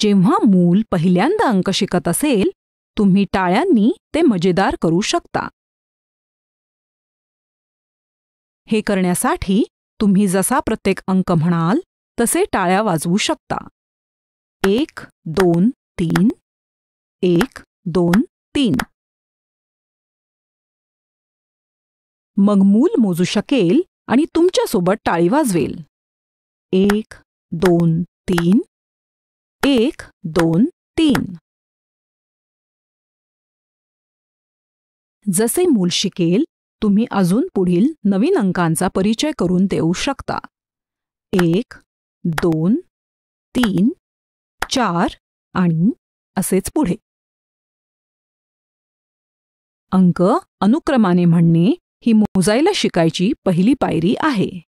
जेव्हा मूल पहिल्यांदा अंक शिकत असेल तुम्ही टाळ्यांनी ते मजेदार करू शकता हे करण्यासाठी तुम्ही जसा प्रत्येक अंक म्हणाल तसे टाळ्या वाजवू शकता एक दोन तीन एक दोन तीन मग मूल मोजू शकेल आणि तुमच्यासोबत टाळी वाजवेल एक दोन तीन एक दोन तीन जसे मूल शिकेल तुम्ही अजून पुढील नवीन अंकांचा परिचय करून देऊ शकता एक दोन तीन चार आणि असेच पुढे अंक अनुक्रमाने म्हणणे ही मोजायला शिकायची पहिली पायरी आहे